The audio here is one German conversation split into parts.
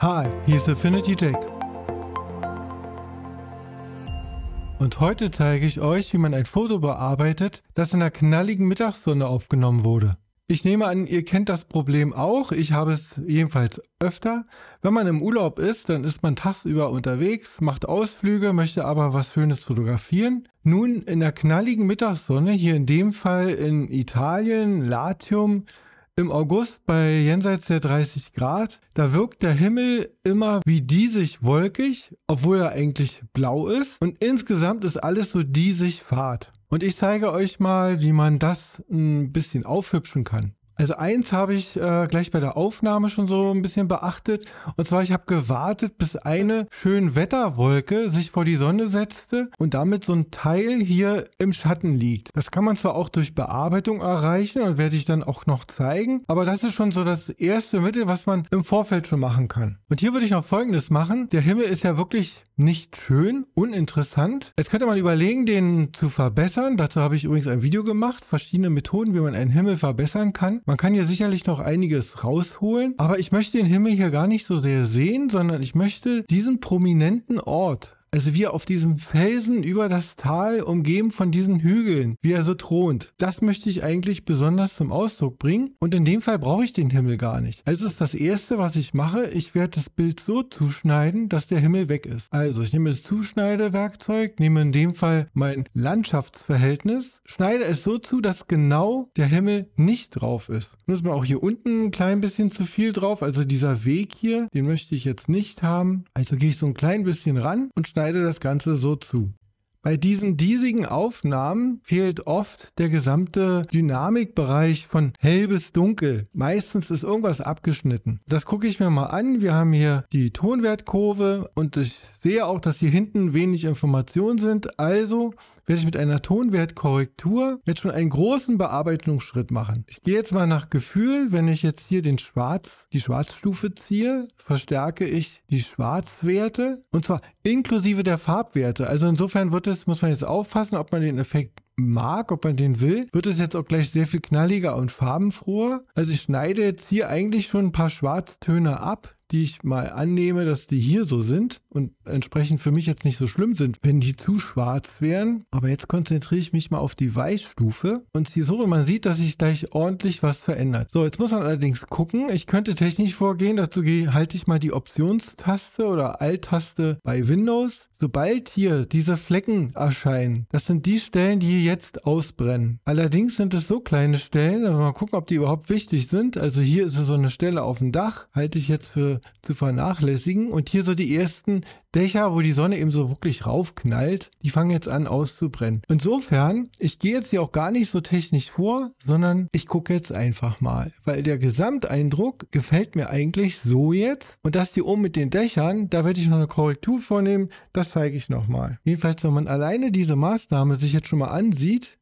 Hi, hier ist Affinity Jack. Und heute zeige ich euch, wie man ein Foto bearbeitet, das in der knalligen Mittagssonne aufgenommen wurde. Ich nehme an, ihr kennt das Problem auch. Ich habe es jedenfalls öfter. Wenn man im Urlaub ist, dann ist man tagsüber unterwegs, macht Ausflüge, möchte aber was Schönes fotografieren. Nun, in der knalligen Mittagssonne, hier in dem Fall in Italien, Latium, im August bei jenseits der 30 Grad, da wirkt der Himmel immer wie diesig wolkig, obwohl er eigentlich blau ist. Und insgesamt ist alles so diesig fad. Und ich zeige euch mal, wie man das ein bisschen aufhübschen kann. Also eins habe ich äh, gleich bei der Aufnahme schon so ein bisschen beachtet. Und zwar, ich habe gewartet, bis eine schön Wetterwolke sich vor die Sonne setzte und damit so ein Teil hier im Schatten liegt. Das kann man zwar auch durch Bearbeitung erreichen und werde ich dann auch noch zeigen, aber das ist schon so das erste Mittel, was man im Vorfeld schon machen kann. Und hier würde ich noch Folgendes machen. Der Himmel ist ja wirklich nicht schön, uninteressant. Jetzt könnte man überlegen, den zu verbessern. Dazu habe ich übrigens ein Video gemacht, verschiedene Methoden, wie man einen Himmel verbessern kann. Man kann hier sicherlich noch einiges rausholen, aber ich möchte den Himmel hier gar nicht so sehr sehen, sondern ich möchte diesen prominenten Ort also wie er auf diesem Felsen über das Tal, umgeben von diesen Hügeln, wie er so thront. Das möchte ich eigentlich besonders zum Ausdruck bringen. Und in dem Fall brauche ich den Himmel gar nicht. Also ist das Erste, was ich mache, ich werde das Bild so zuschneiden, dass der Himmel weg ist. Also ich nehme das Zuschneidewerkzeug, nehme in dem Fall mein Landschaftsverhältnis, schneide es so zu, dass genau der Himmel nicht drauf ist. Nun ist mir auch hier unten ein klein bisschen zu viel drauf. Also dieser Weg hier, den möchte ich jetzt nicht haben. Also gehe ich so ein klein bisschen ran und schneide schneide das Ganze so zu. Bei diesen diesigen Aufnahmen fehlt oft der gesamte Dynamikbereich von hell bis dunkel. Meistens ist irgendwas abgeschnitten. Das gucke ich mir mal an. Wir haben hier die Tonwertkurve und ich sehe auch, dass hier hinten wenig Informationen sind. Also werde ich mit einer Tonwertkorrektur jetzt schon einen großen Bearbeitungsschritt machen. Ich gehe jetzt mal nach Gefühl, wenn ich jetzt hier den Schwarz, die Schwarzstufe ziehe, verstärke ich die Schwarzwerte und zwar inklusive der Farbwerte. Also insofern wird es, muss man jetzt aufpassen, ob man den Effekt mag, ob man den will, wird es jetzt auch gleich sehr viel knalliger und farbenfroher. Also ich schneide jetzt hier eigentlich schon ein paar Schwarztöne ab, die ich mal annehme, dass die hier so sind und entsprechend für mich jetzt nicht so schlimm sind, wenn die zu schwarz wären. Aber jetzt konzentriere ich mich mal auf die Weißstufe und ziehe so, und man sieht, dass sich gleich ordentlich was verändert. So, jetzt muss man allerdings gucken. Ich könnte technisch vorgehen, dazu halte ich mal die Optionstaste oder Alt-Taste bei Windows. Sobald hier diese Flecken erscheinen, das sind die Stellen, die jetzt ausbrennen. Allerdings sind es so kleine Stellen, also mal gucken, ob die überhaupt wichtig sind. Also hier ist es so eine Stelle auf dem Dach, halte ich jetzt für zu vernachlässigen. Und hier so die ersten Dächer, wo die Sonne eben so wirklich raufknallt, die fangen jetzt an auszubrennen. Insofern, ich gehe jetzt hier auch gar nicht so technisch vor, sondern ich gucke jetzt einfach mal, weil der Gesamteindruck gefällt mir eigentlich so jetzt. Und das hier oben mit den Dächern, da werde ich noch eine Korrektur vornehmen, das zeige ich nochmal. Jedenfalls, wenn man alleine diese Maßnahme sich jetzt schon mal ansieht,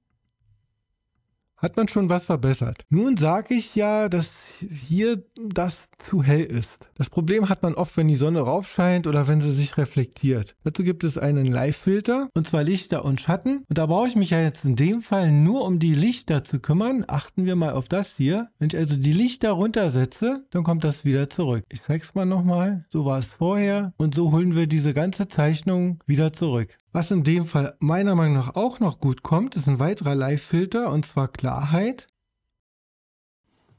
hat man schon was verbessert. Nun sage ich ja, dass hier das zu hell ist. Das Problem hat man oft, wenn die Sonne raufscheint oder wenn sie sich reflektiert. Dazu gibt es einen Live-Filter, und zwar Lichter und Schatten. Und da brauche ich mich ja jetzt in dem Fall nur um die Lichter zu kümmern. Achten wir mal auf das hier. Wenn ich also die Lichter runtersetze, dann kommt das wieder zurück. Ich zeige es mal nochmal. So war es vorher. Und so holen wir diese ganze Zeichnung wieder zurück. Was in dem Fall meiner Meinung nach auch noch gut kommt, ist ein weiterer Live-Filter und zwar Klarheit.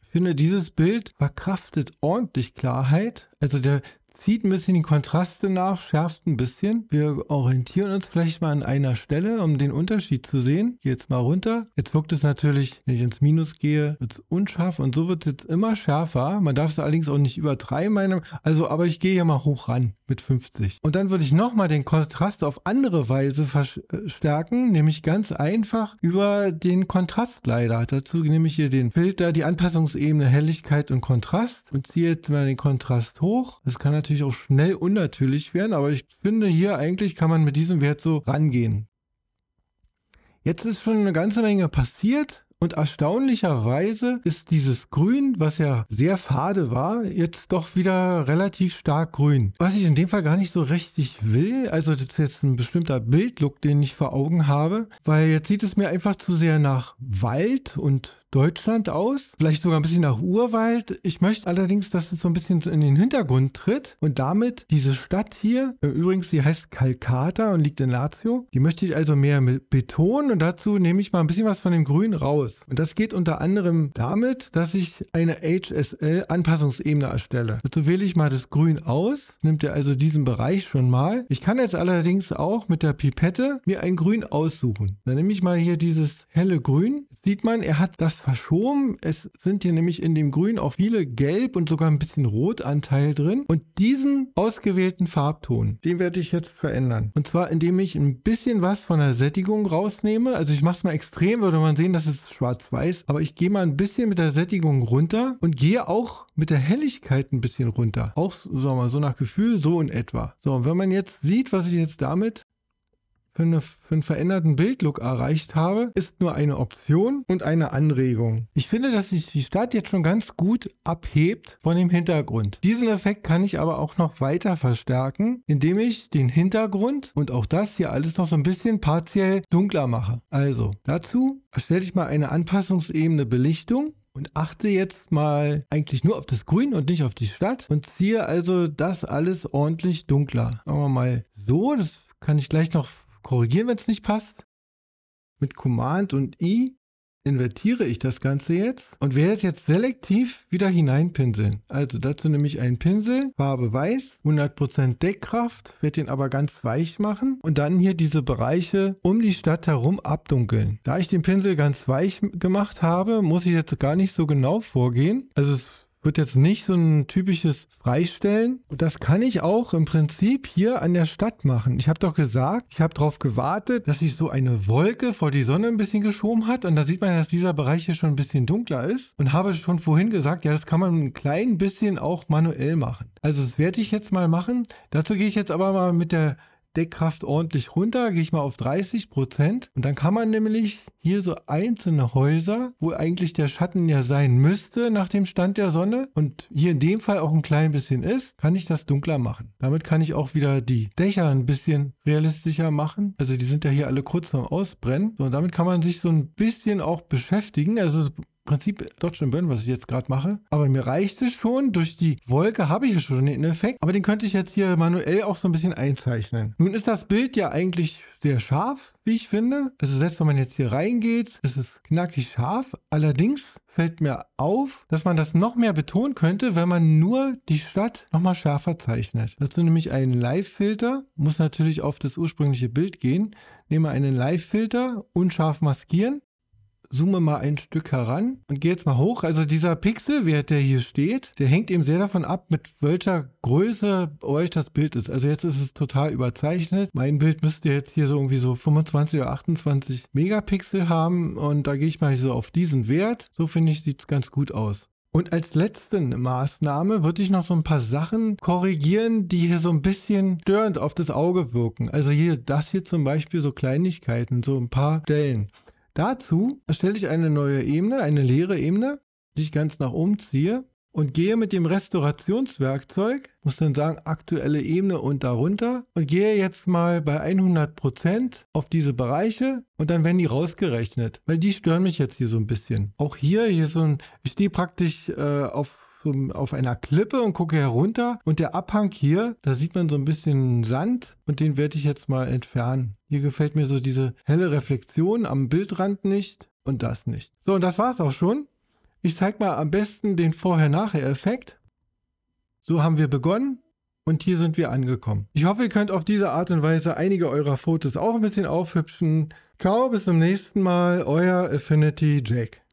Ich finde, dieses Bild verkraftet ordentlich Klarheit. Also der zieht ein bisschen die Kontraste nach, schärft ein bisschen. Wir orientieren uns vielleicht mal an einer Stelle, um den Unterschied zu sehen. Hier jetzt mal runter. Jetzt wirkt es natürlich, wenn ich ins Minus gehe, wird es unscharf und so wird es jetzt immer schärfer. Man darf es allerdings auch nicht übertreiben. Meine, also, aber ich gehe hier mal hoch ran mit 50. Und dann würde ich nochmal den Kontrast auf andere Weise verstärken, nämlich ganz einfach über den Kontrastleiter. Dazu nehme ich hier den Filter, die Anpassungsebene Helligkeit und Kontrast und ziehe jetzt mal den Kontrast hoch. Das kann natürlich natürlich auch schnell unnatürlich werden, aber ich finde hier eigentlich kann man mit diesem Wert so rangehen. Jetzt ist schon eine ganze Menge passiert und erstaunlicherweise ist dieses Grün, was ja sehr fade war, jetzt doch wieder relativ stark grün. Was ich in dem Fall gar nicht so richtig will, also das ist jetzt ein bestimmter Bildlook, den ich vor Augen habe, weil jetzt sieht es mir einfach zu sehr nach Wald und Deutschland aus, vielleicht sogar ein bisschen nach Urwald. Ich möchte allerdings, dass es so ein bisschen in den Hintergrund tritt und damit diese Stadt hier, äh, übrigens, die heißt Calcata und liegt in Lazio, die möchte ich also mehr betonen und dazu nehme ich mal ein bisschen was von dem Grün raus. Und das geht unter anderem damit, dass ich eine HSL-Anpassungsebene erstelle. Dazu wähle ich mal das Grün aus, nimmt er also diesen Bereich schon mal. Ich kann jetzt allerdings auch mit der Pipette mir ein Grün aussuchen. Dann nehme ich mal hier dieses helle Grün. sieht man, er hat das etwas verschoben. Es sind hier nämlich in dem Grün auch viele Gelb und sogar ein bisschen Rotanteil drin. Und diesen ausgewählten Farbton, den werde ich jetzt verändern. Und zwar, indem ich ein bisschen was von der Sättigung rausnehme. Also ich mache es mal extrem, würde man sehen, dass es schwarz-weiß. Aber ich gehe mal ein bisschen mit der Sättigung runter und gehe auch mit der Helligkeit ein bisschen runter. Auch, sagen so nach Gefühl, so in etwa. So, und wenn man jetzt sieht, was ich jetzt damit für, eine, für einen veränderten Bildlook erreicht habe, ist nur eine Option und eine Anregung. Ich finde, dass sich die Stadt jetzt schon ganz gut abhebt von dem Hintergrund. Diesen Effekt kann ich aber auch noch weiter verstärken, indem ich den Hintergrund und auch das hier alles noch so ein bisschen partiell dunkler mache. Also dazu erstelle ich mal eine anpassungsebene Belichtung und achte jetzt mal eigentlich nur auf das Grün und nicht auf die Stadt und ziehe also das alles ordentlich dunkler. Machen wir mal so, das kann ich gleich noch korrigieren, wenn es nicht passt. Mit Command und I invertiere ich das Ganze jetzt und werde es jetzt selektiv wieder hineinpinseln. Also dazu nehme ich einen Pinsel, Farbe weiß, 100% Deckkraft, werde den aber ganz weich machen und dann hier diese Bereiche um die Stadt herum abdunkeln. Da ich den Pinsel ganz weich gemacht habe, muss ich jetzt gar nicht so genau vorgehen. Also es wird jetzt nicht so ein typisches Freistellen. das kann ich auch im Prinzip hier an der Stadt machen. Ich habe doch gesagt, ich habe darauf gewartet, dass sich so eine Wolke vor die Sonne ein bisschen geschoben hat. Und da sieht man, dass dieser Bereich hier schon ein bisschen dunkler ist. Und habe schon vorhin gesagt, ja, das kann man ein klein bisschen auch manuell machen. Also das werde ich jetzt mal machen. Dazu gehe ich jetzt aber mal mit der Deckkraft ordentlich runter, gehe ich mal auf 30 Prozent. Und dann kann man nämlich hier so einzelne Häuser, wo eigentlich der Schatten ja sein müsste nach dem Stand der Sonne und hier in dem Fall auch ein klein bisschen ist, kann ich das dunkler machen. Damit kann ich auch wieder die Dächer ein bisschen realistischer machen. Also die sind ja hier alle kurz am Ausbrennen. und damit kann man sich so ein bisschen auch beschäftigen. Also es Prinzip Dodge and Burn, was ich jetzt gerade mache. Aber mir reicht es schon. Durch die Wolke habe ich ja schon den Effekt. Aber den könnte ich jetzt hier manuell auch so ein bisschen einzeichnen. Nun ist das Bild ja eigentlich sehr scharf, wie ich finde. Also selbst wenn man jetzt hier reingeht, ist es knackig scharf. Allerdings fällt mir auf, dass man das noch mehr betonen könnte, wenn man nur die Stadt nochmal schärfer zeichnet. Dazu nehme ich einen Live-Filter. Muss natürlich auf das ursprüngliche Bild gehen. Nehme einen Live-Filter, unscharf maskieren zoome mal ein Stück heran und gehe jetzt mal hoch. Also dieser Pixelwert, der hier steht, der hängt eben sehr davon ab, mit welcher Größe euch das Bild ist. Also jetzt ist es total überzeichnet. Mein Bild müsste jetzt hier so irgendwie so 25 oder 28 Megapixel haben und da gehe ich mal so auf diesen Wert. So finde ich, sieht es ganz gut aus. Und als letzte Maßnahme würde ich noch so ein paar Sachen korrigieren, die hier so ein bisschen störend auf das Auge wirken. Also hier, das hier zum Beispiel, so Kleinigkeiten, so ein paar Stellen. Dazu erstelle ich eine neue Ebene, eine leere Ebene, die ich ganz nach oben ziehe und gehe mit dem Restaurationswerkzeug, muss dann sagen aktuelle Ebene und darunter und gehe jetzt mal bei 100% auf diese Bereiche und dann werden die rausgerechnet, weil die stören mich jetzt hier so ein bisschen. Auch hier, hier so ein, ich stehe praktisch äh, auf so auf einer Klippe und gucke herunter. Und der Abhang hier, da sieht man so ein bisschen Sand und den werde ich jetzt mal entfernen. Hier gefällt mir so diese helle Reflexion am Bildrand nicht und das nicht. So, und das war's auch schon. Ich zeige mal am besten den Vorher-Nachher-Effekt. So haben wir begonnen und hier sind wir angekommen. Ich hoffe, ihr könnt auf diese Art und Weise einige eurer Fotos auch ein bisschen aufhübschen. Ciao, bis zum nächsten Mal, euer Affinity Jack.